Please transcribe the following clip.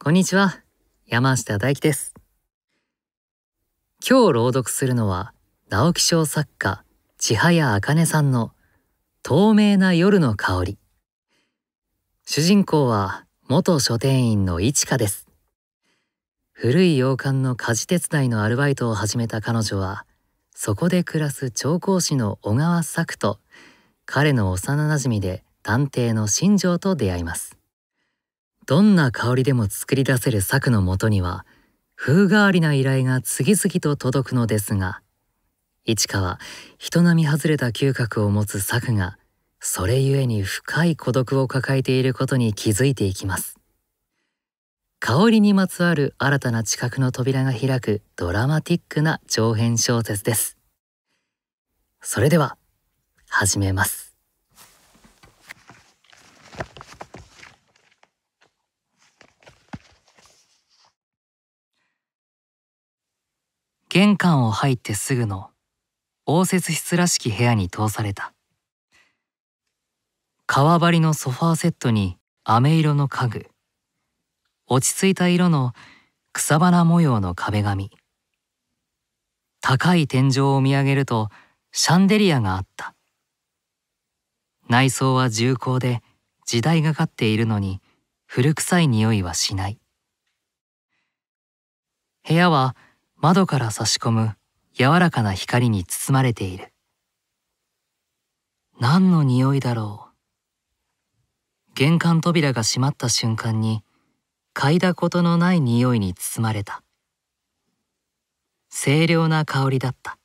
こんにちは、山下大輝です。今日朗読するのは、直木賞作家、千早茜さんの透明な夜の香り。主人公は元書店員の一花です。古い洋館の家事手伝いのアルバイトを始めた彼女は、そこで暮らす調香師の小川作と、彼の幼なじみで探偵の新庄と出会います。どんな香りでも作り出せる策のもとには風変わりな依頼が次々と届くのですが市川人並み外れた嗅覚を持つ策がそれゆえに深い孤独を抱えていることに気づいていきます香りにまつわる新たな知覚の扉が開くドラマティックな長編小説ですそれでは始めます玄関を入ってすぐの応接室らしき部屋に通された革張りのソファーセットに飴色の家具落ち着いた色の草花模様の壁紙高い天井を見上げるとシャンデリアがあった内装は重厚で時代がかっているのに古臭い匂いはしない部屋は窓から差し込む柔らかな光に包まれている何の匂いだろう玄関扉が閉まった瞬間に嗅いだことのない匂いに包まれた清涼な香りだった